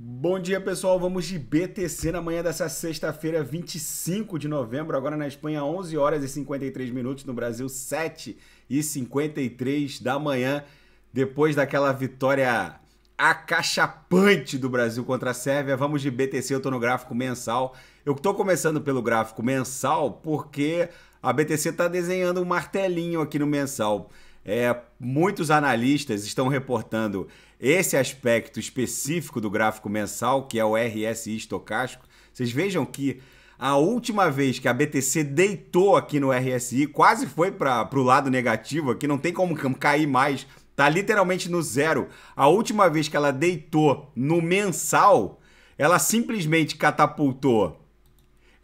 Bom dia, pessoal. Vamos de BTC na manhã dessa sexta-feira, 25 de novembro. Agora na Espanha, 11 horas e 53 minutos. No Brasil, 7 e 53 da manhã. Depois daquela vitória acachapante do Brasil contra a Sérvia, vamos de BTC. Eu tô no gráfico mensal. Eu estou começando pelo gráfico mensal porque a BTC está desenhando um martelinho aqui no mensal. É, muitos analistas estão reportando esse aspecto específico do gráfico mensal, que é o RSI estocástico, vocês vejam que a última vez que a BTC deitou aqui no RSI, quase foi para o lado negativo, aqui não tem como cair mais, tá literalmente no zero. A última vez que ela deitou no mensal, ela simplesmente catapultou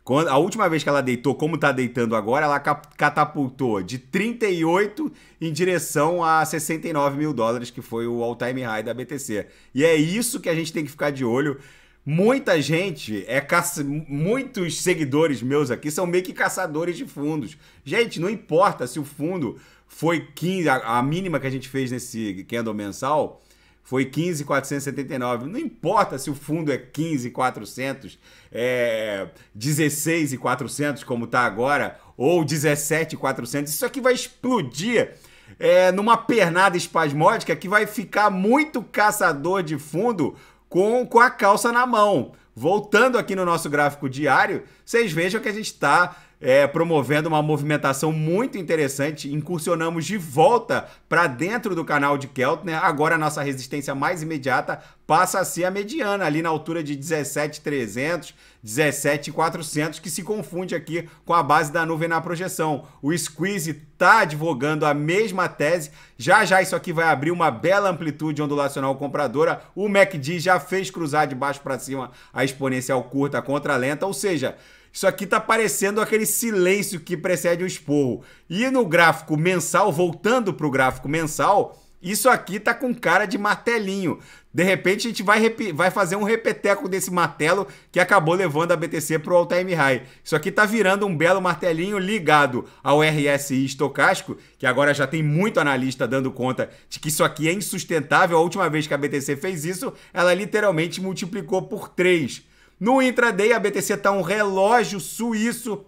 quando, a última vez que ela deitou, como tá deitando agora, ela catapultou de 38 em direção a 69 mil dólares, que foi o all-time high da BTC. E é isso que a gente tem que ficar de olho. Muita gente, é caça... muitos seguidores meus aqui são meio que caçadores de fundos. Gente, não importa se o fundo foi 15, a, a mínima que a gente fez nesse candle mensal, foi 15,479. Não importa se o fundo é 15,400, é 16,400 como está agora, ou 17,400. Isso aqui vai explodir é, numa pernada espasmódica que vai ficar muito caçador de fundo com, com a calça na mão. Voltando aqui no nosso gráfico diário, vocês vejam que a gente está é, promovendo uma movimentação muito interessante. Incursionamos de volta para dentro do canal de Keltner. Agora a nossa resistência mais imediata passa a ser a mediana, ali na altura de 17,300, 17,400, que se confunde aqui com a base da nuvem na projeção. O Squeeze está advogando a mesma tese. Já já isso aqui vai abrir uma bela amplitude ondulacional compradora. O MACD já fez cruzar de baixo para cima a exponencial curta contra a lenta, ou seja, isso aqui está parecendo aquele silêncio que precede o esporro. E no gráfico mensal, voltando para o gráfico mensal, isso aqui tá com cara de martelinho. De repente a gente vai, vai fazer um repeteco desse martelo que acabou levando a BTC pro all time high. Isso aqui tá virando um belo martelinho ligado ao RSI estocástico, que agora já tem muito analista dando conta de que isso aqui é insustentável. A última vez que a BTC fez isso, ela literalmente multiplicou por 3. No intraday, a BTC tá um relógio suíço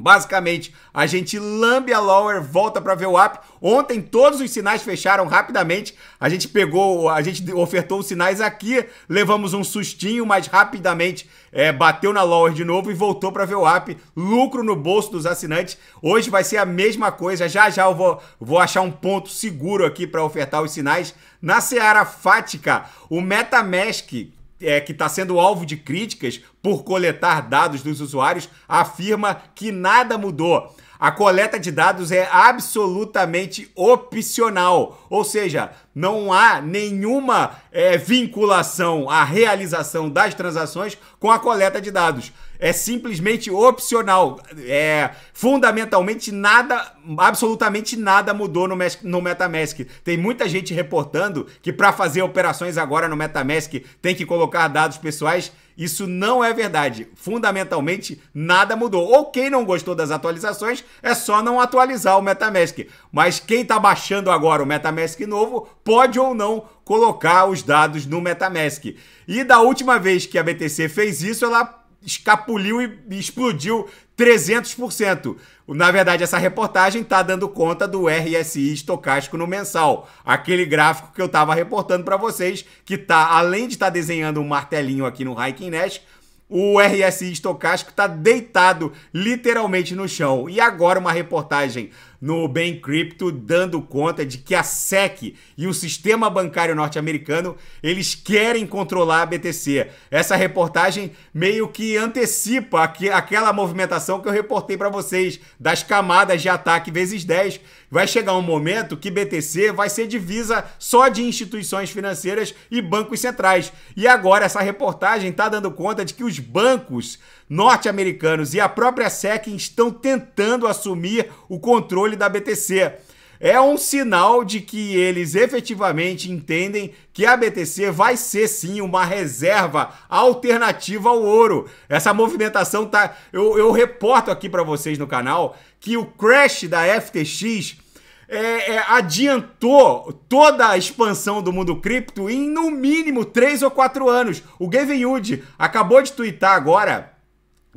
Basicamente, a gente lambe a lower, volta para ver o up. Ontem todos os sinais fecharam rapidamente. A gente pegou, a gente ofertou os sinais aqui, levamos um sustinho, mas rapidamente é, bateu na lower de novo e voltou para ver o up. Lucro no bolso dos assinantes. Hoje vai ser a mesma coisa. Já já eu vou, vou achar um ponto seguro aqui para ofertar os sinais. Na Seara Fática, o MetaMask é, que está sendo alvo de críticas por coletar dados dos usuários, afirma que nada mudou. A coleta de dados é absolutamente opcional, ou seja, não há nenhuma é, vinculação à realização das transações com a coleta de dados é simplesmente opcional. É, fundamentalmente nada, absolutamente nada mudou no, no MetaMask. Tem muita gente reportando que para fazer operações agora no MetaMask tem que colocar dados pessoais. Isso não é verdade. Fundamentalmente, nada mudou. Ou quem não gostou das atualizações, é só não atualizar o MetaMask. Mas quem está baixando agora o MetaMask novo, pode ou não colocar os dados no MetaMask. E da última vez que a BTC fez isso, ela escapuliu e explodiu 300%. Na verdade, essa reportagem está dando conta do RSI estocástico no mensal, aquele gráfico que eu estava reportando para vocês, que tá além de estar tá desenhando um martelinho aqui no Hiking Nash, o RSI estocástico está deitado literalmente no chão. E agora uma reportagem no Ben Crypto dando conta de que a SEC e o sistema bancário norte-americano, eles querem controlar a BTC. Essa reportagem meio que antecipa aqu aquela movimentação que eu reportei para vocês das camadas de ataque vezes 10. Vai chegar um momento que BTC vai ser divisa só de instituições financeiras e bancos centrais. E agora essa reportagem está dando conta de que os bancos norte-americanos e a própria SEC estão tentando assumir o controle controle da BTC. É um sinal de que eles efetivamente entendem que a BTC vai ser sim uma reserva alternativa ao ouro. Essa movimentação tá. Eu, eu reporto aqui para vocês no canal que o crash da FTX é, é, adiantou toda a expansão do mundo cripto em no mínimo 3 ou 4 anos. O Gavin Wood acabou de twittar agora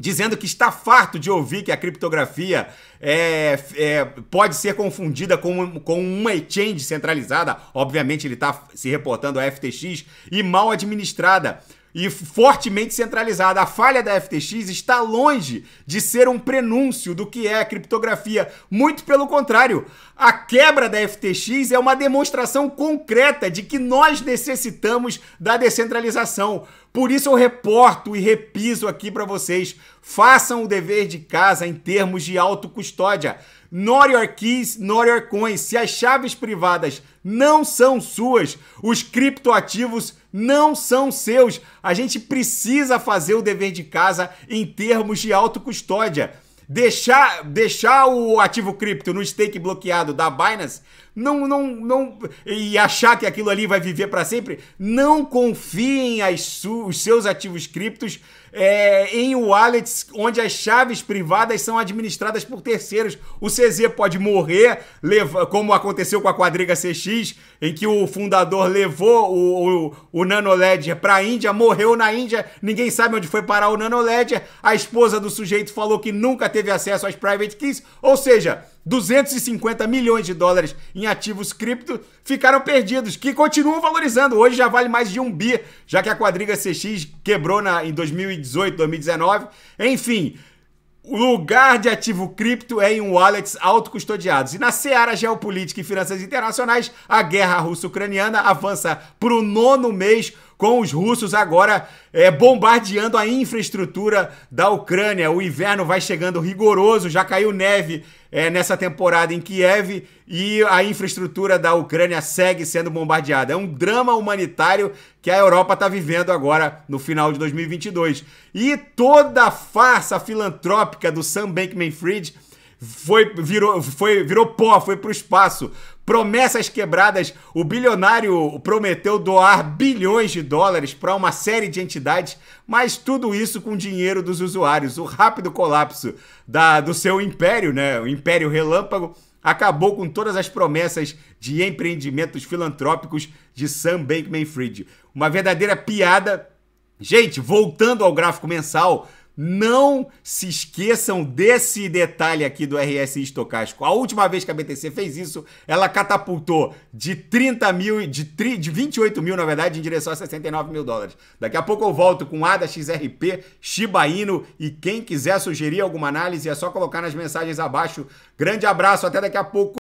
dizendo que está farto de ouvir que a criptografia é, é, pode ser confundida com, com uma exchange centralizada, obviamente ele está se reportando a FTX, e mal administrada e fortemente centralizada. A falha da FTX está longe de ser um prenúncio do que é a criptografia. Muito pelo contrário, a quebra da FTX é uma demonstração concreta de que nós necessitamos da descentralização. Por isso eu reporto e repiso aqui para vocês: façam o dever de casa em termos de autocustódia. Nor your keys, nor your coins. Se as chaves privadas não são suas, os criptoativos não são seus. A gente precisa fazer o dever de casa em termos de autocustódia. Deixar, deixar o ativo cripto no stake bloqueado da Binance não, não, não. E achar que aquilo ali vai viver para sempre. Não confiem as os seus ativos criptos é, em wallets onde as chaves privadas são administradas por terceiros. O CZ pode morrer, leva, como aconteceu com a quadriga CX, em que o fundador levou o, o, o NanoLedger para a Índia, morreu na Índia, ninguém sabe onde foi parar o NanoLedger, a esposa do sujeito falou que nunca teve acesso às private keys, ou seja, 250 milhões de dólares em ativos cripto ficaram perdidos, que continuam valorizando. Hoje já vale mais de um bi, já que a quadriga CX quebrou na, em 2018, 2019. Enfim, o lugar de ativo cripto é em wallets autocustodiados. E na seara geopolítica e finanças internacionais, a guerra russo-ucraniana avança para o nono mês com os russos agora é, bombardeando a infraestrutura da Ucrânia. O inverno vai chegando rigoroso, já caiu neve é, nessa temporada em Kiev e a infraestrutura da Ucrânia segue sendo bombardeada. É um drama humanitário que a Europa está vivendo agora no final de 2022. E toda a farsa filantrópica do Sam Bankman-Fried foi virou, foi, virou pó, foi para o espaço. Promessas quebradas. O bilionário prometeu doar bilhões de dólares para uma série de entidades, mas tudo isso com dinheiro dos usuários. O rápido colapso da, do seu império, né? O império relâmpago acabou com todas as promessas de empreendimentos filantrópicos de Sam Bankman-Fried. Uma verdadeira piada. Gente, voltando ao gráfico mensal, não se esqueçam desse detalhe aqui do RSI estocástico. A última vez que a BTC fez isso, ela catapultou de 30 mil, de, tri, de 28 mil, na verdade, em direção a 69 mil dólares. Daqui a pouco eu volto com ADA XRP, Shiba Inu e quem quiser sugerir alguma análise é só colocar nas mensagens abaixo. Grande abraço, até daqui a pouco.